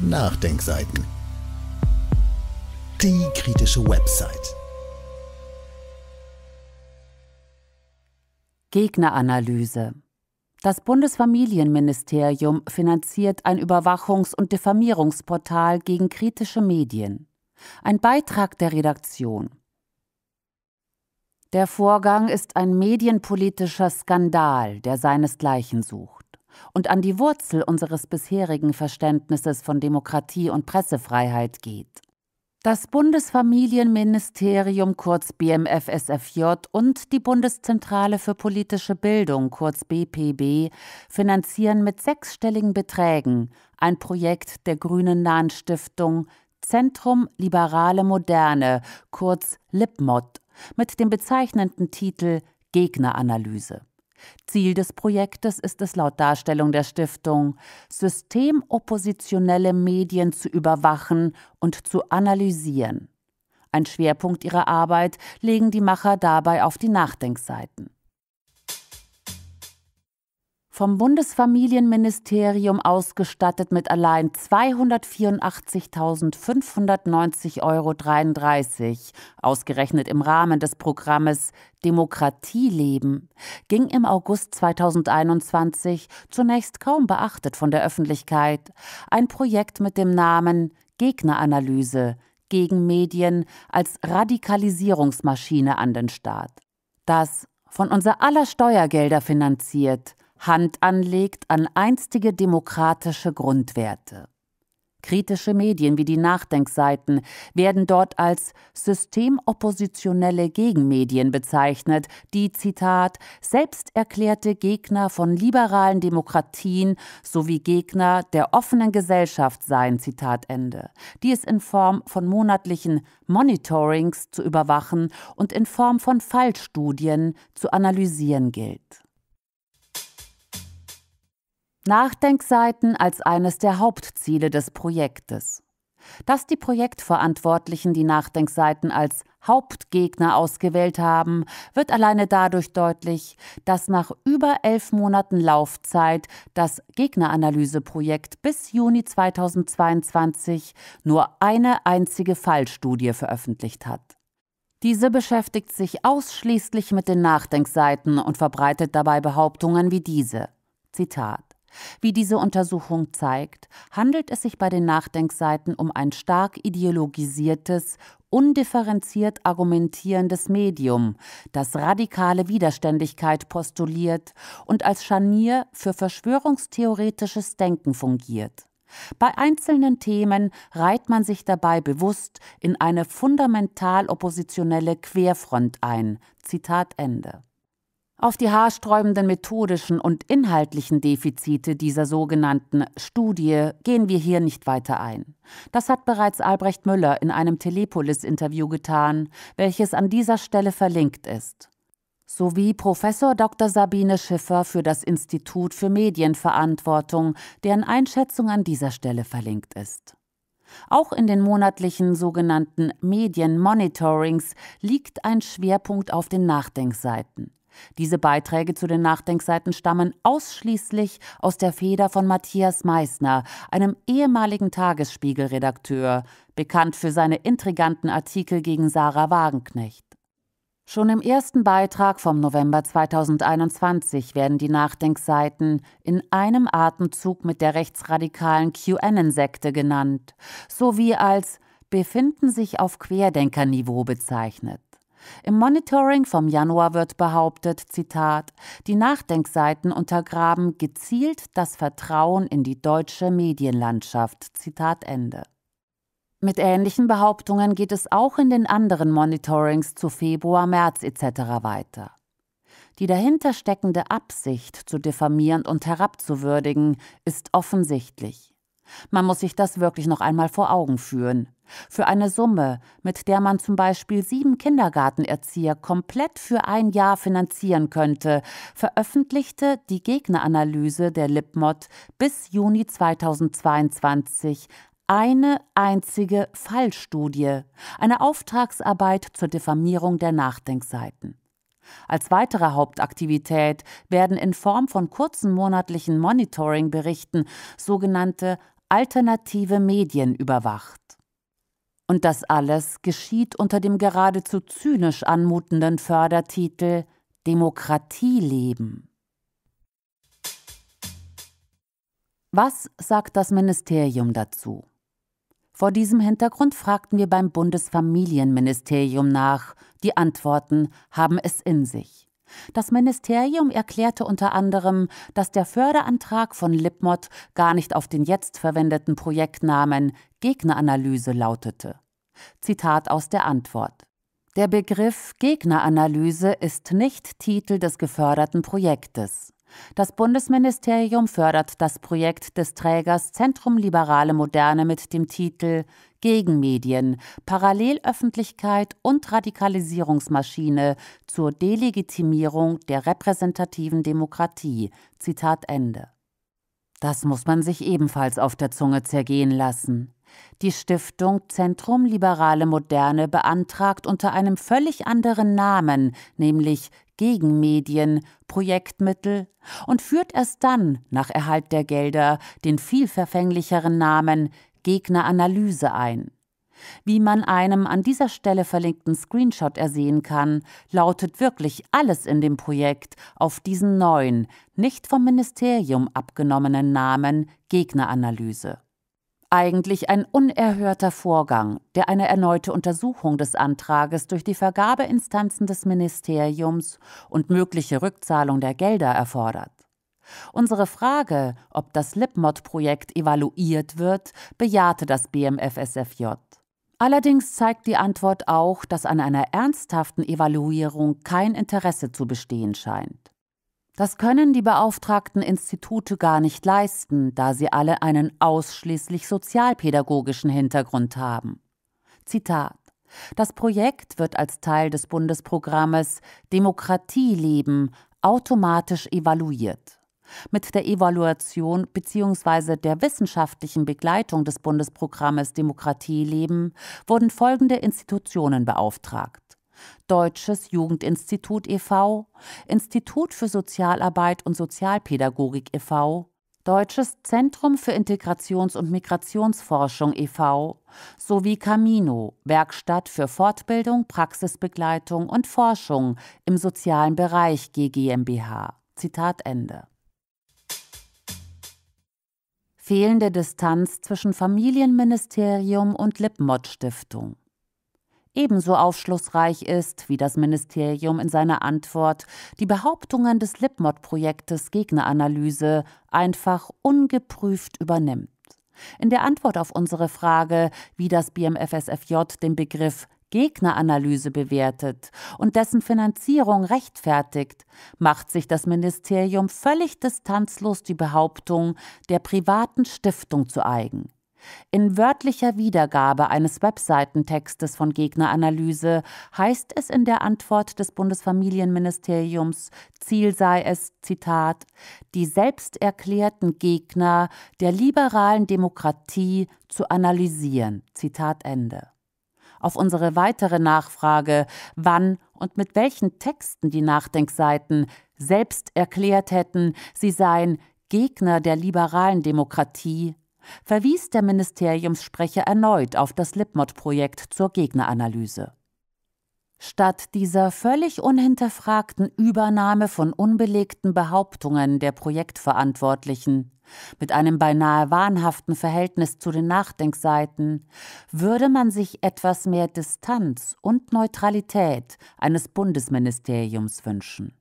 Nachdenkseiten. Die kritische Website. Gegneranalyse. Das Bundesfamilienministerium finanziert ein Überwachungs- und Diffamierungsportal gegen kritische Medien. Ein Beitrag der Redaktion. Der Vorgang ist ein medienpolitischer Skandal, der seinesgleichen sucht und an die Wurzel unseres bisherigen Verständnisses von Demokratie und Pressefreiheit geht. Das Bundesfamilienministerium kurz BMFSFJ und die Bundeszentrale für politische Bildung kurz BPB finanzieren mit sechsstelligen Beträgen ein Projekt der Grünen Nahen Stiftung Zentrum Liberale Moderne kurz LIPMOD mit dem bezeichnenden Titel Gegneranalyse. Ziel des Projektes ist es laut Darstellung der Stiftung, systemoppositionelle Medien zu überwachen und zu analysieren. Ein Schwerpunkt ihrer Arbeit legen die Macher dabei auf die Nachdenkseiten. Vom Bundesfamilienministerium ausgestattet mit allein 284.590,33 Euro, ausgerechnet im Rahmen des Programmes Demokratie leben, ging im August 2021 zunächst kaum beachtet von der Öffentlichkeit ein Projekt mit dem Namen Gegneranalyse gegen Medien als Radikalisierungsmaschine an den Staat. Das von unser aller Steuergelder finanziert, Hand anlegt an einstige demokratische Grundwerte. Kritische Medien wie die Nachdenkseiten werden dort als systemoppositionelle Gegenmedien bezeichnet, die Zitat selbsterklärte Gegner von liberalen Demokratien sowie Gegner der offenen Gesellschaft seien, Zitat Ende, die es in Form von monatlichen Monitorings zu überwachen und in Form von Fallstudien zu analysieren gilt. Nachdenkseiten als eines der Hauptziele des Projektes. Dass die Projektverantwortlichen die Nachdenkseiten als Hauptgegner ausgewählt haben, wird alleine dadurch deutlich, dass nach über elf Monaten Laufzeit das Gegneranalyseprojekt bis Juni 2022 nur eine einzige Fallstudie veröffentlicht hat. Diese beschäftigt sich ausschließlich mit den Nachdenkseiten und verbreitet dabei Behauptungen wie diese. Zitat wie diese Untersuchung zeigt, handelt es sich bei den Nachdenkseiten um ein stark ideologisiertes, undifferenziert argumentierendes Medium, das radikale Widerständigkeit postuliert und als Scharnier für verschwörungstheoretisches Denken fungiert. Bei einzelnen Themen reiht man sich dabei bewusst in eine fundamental oppositionelle Querfront ein. Zitat Ende. Auf die haarsträubenden methodischen und inhaltlichen Defizite dieser sogenannten Studie gehen wir hier nicht weiter ein. Das hat bereits Albrecht Müller in einem Telepolis-Interview getan, welches an dieser Stelle verlinkt ist sowie Professor Dr. Sabine Schiffer für das Institut für Medienverantwortung, deren Einschätzung an dieser Stelle verlinkt ist. Auch in den monatlichen sogenannten Medienmonitorings liegt ein Schwerpunkt auf den Nachdenkseiten. Diese Beiträge zu den Nachdenkseiten stammen ausschließlich aus der Feder von Matthias Meissner, einem ehemaligen Tagesspiegel-Redakteur, bekannt für seine intriganten Artikel gegen Sarah Wagenknecht. Schon im ersten Beitrag vom November 2021 werden die Nachdenkseiten in einem Atemzug mit der rechtsradikalen QAnon-Sekte genannt, sowie als befinden sich auf Querdenkerniveau bezeichnet. Im Monitoring vom Januar wird behauptet, Zitat, die Nachdenkseiten untergraben gezielt das Vertrauen in die deutsche Medienlandschaft. Zitat Ende. Mit ähnlichen Behauptungen geht es auch in den anderen Monitorings zu Februar, März etc. weiter. Die dahinter steckende Absicht zu diffamieren und herabzuwürdigen ist offensichtlich. Man muss sich das wirklich noch einmal vor Augen führen. Für eine Summe, mit der man zum Beispiel sieben Kindergartenerzieher komplett für ein Jahr finanzieren könnte, veröffentlichte die Gegneranalyse der Lipmod bis Juni 2022 eine einzige Fallstudie, eine Auftragsarbeit zur Diffamierung der Nachdenkseiten. Als weitere Hauptaktivität werden in Form von kurzen monatlichen Monitoring-Berichten sogenannte alternative Medien überwacht. Und das alles geschieht unter dem geradezu zynisch anmutenden Fördertitel Demokratie leben. Was sagt das Ministerium dazu? Vor diesem Hintergrund fragten wir beim Bundesfamilienministerium nach. Die Antworten haben es in sich. Das Ministerium erklärte unter anderem, dass der Förderantrag von Lipmott gar nicht auf den jetzt verwendeten Projektnamen Gegneranalyse lautete. Zitat aus der Antwort. Der Begriff Gegneranalyse ist nicht Titel des geförderten Projektes. Das Bundesministerium fördert das Projekt des Trägers Zentrum Liberale Moderne mit dem Titel Gegenmedien, Parallelöffentlichkeit und Radikalisierungsmaschine zur Delegitimierung der repräsentativen Demokratie. Zitat Ende. Das muss man sich ebenfalls auf der Zunge zergehen lassen. Die Stiftung Zentrum Liberale Moderne beantragt unter einem völlig anderen Namen, nämlich Gegenmedien, Projektmittel und führt erst dann, nach Erhalt der Gelder, den viel verfänglicheren Namen Gegneranalyse ein. Wie man einem an dieser Stelle verlinkten Screenshot ersehen kann, lautet wirklich alles in dem Projekt auf diesen neuen, nicht vom Ministerium abgenommenen Namen Gegneranalyse. Eigentlich ein unerhörter Vorgang, der eine erneute Untersuchung des Antrages durch die Vergabeinstanzen des Ministeriums und mögliche Rückzahlung der Gelder erfordert. Unsere Frage, ob das lipmod projekt evaluiert wird, bejahte das BMFSFJ. Allerdings zeigt die Antwort auch, dass an einer ernsthaften Evaluierung kein Interesse zu bestehen scheint. Das können die beauftragten Institute gar nicht leisten, da sie alle einen ausschließlich sozialpädagogischen Hintergrund haben. Zitat Das Projekt wird als Teil des Bundesprogrammes Demokratie leben automatisch evaluiert. Mit der Evaluation bzw. der wissenschaftlichen Begleitung des Bundesprogrammes Demokratie leben wurden folgende Institutionen beauftragt. Deutsches Jugendinstitut e.V., Institut für Sozialarbeit und Sozialpädagogik e.V., Deutsches Zentrum für Integrations- und Migrationsforschung e.V. sowie Camino, Werkstatt für Fortbildung, Praxisbegleitung und Forschung im sozialen Bereich GGMBH. Zitat Ende fehlende Distanz zwischen Familienministerium und Lipmott-Stiftung. Ebenso aufschlussreich ist, wie das Ministerium in seiner Antwort die Behauptungen des Lipmott-Projektes Gegneranalyse einfach ungeprüft übernimmt. In der Antwort auf unsere Frage, wie das BMFSFJ den Begriff Gegneranalyse bewertet und dessen Finanzierung rechtfertigt, macht sich das Ministerium völlig distanzlos die Behauptung der privaten Stiftung zu eigen. In wörtlicher Wiedergabe eines Webseitentextes von Gegneranalyse heißt es in der Antwort des Bundesfamilienministeriums, Ziel sei es, Zitat, die selbsterklärten Gegner der liberalen Demokratie zu analysieren. Zitat Ende. Auf unsere weitere Nachfrage, wann und mit welchen Texten die Nachdenkseiten selbst erklärt hätten, sie seien Gegner der liberalen Demokratie, verwies der Ministeriumssprecher erneut auf das lipmod projekt zur Gegneranalyse. Statt dieser völlig unhinterfragten Übernahme von unbelegten Behauptungen der Projektverantwortlichen mit einem beinahe wahnhaften Verhältnis zu den Nachdenkseiten, würde man sich etwas mehr Distanz und Neutralität eines Bundesministeriums wünschen.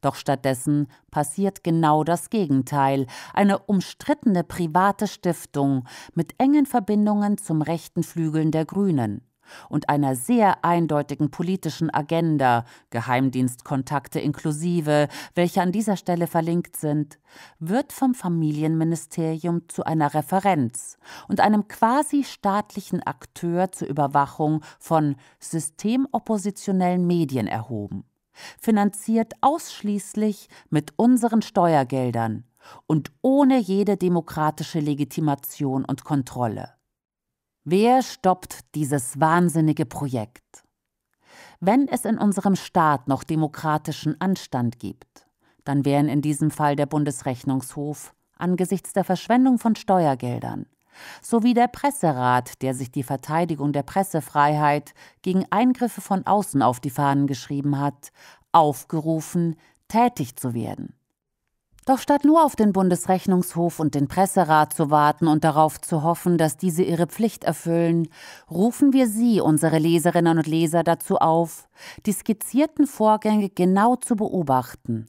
Doch stattdessen passiert genau das Gegenteil. Eine umstrittene private Stiftung mit engen Verbindungen zum rechten Flügeln der Grünen und einer sehr eindeutigen politischen Agenda, Geheimdienstkontakte inklusive, welche an dieser Stelle verlinkt sind, wird vom Familienministerium zu einer Referenz und einem quasi staatlichen Akteur zur Überwachung von systemoppositionellen Medien erhoben, finanziert ausschließlich mit unseren Steuergeldern und ohne jede demokratische Legitimation und Kontrolle. Wer stoppt dieses wahnsinnige Projekt? Wenn es in unserem Staat noch demokratischen Anstand gibt, dann wären in diesem Fall der Bundesrechnungshof angesichts der Verschwendung von Steuergeldern sowie der Presserat, der sich die Verteidigung der Pressefreiheit gegen Eingriffe von außen auf die Fahnen geschrieben hat, aufgerufen, tätig zu werden. Doch statt nur auf den Bundesrechnungshof und den Presserat zu warten und darauf zu hoffen, dass diese ihre Pflicht erfüllen, rufen wir Sie, unsere Leserinnen und Leser, dazu auf, die skizzierten Vorgänge genau zu beobachten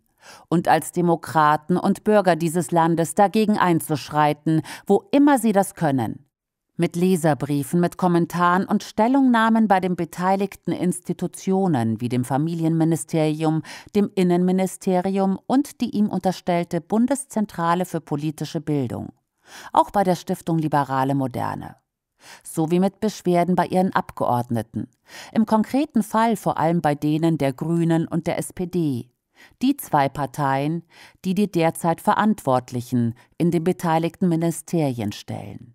und als Demokraten und Bürger dieses Landes dagegen einzuschreiten, wo immer sie das können mit Leserbriefen, mit Kommentaren und Stellungnahmen bei den beteiligten Institutionen wie dem Familienministerium, dem Innenministerium und die ihm unterstellte Bundeszentrale für politische Bildung, auch bei der Stiftung Liberale Moderne, sowie mit Beschwerden bei ihren Abgeordneten, im konkreten Fall vor allem bei denen der Grünen und der SPD, die zwei Parteien, die die derzeit Verantwortlichen in den beteiligten Ministerien stellen.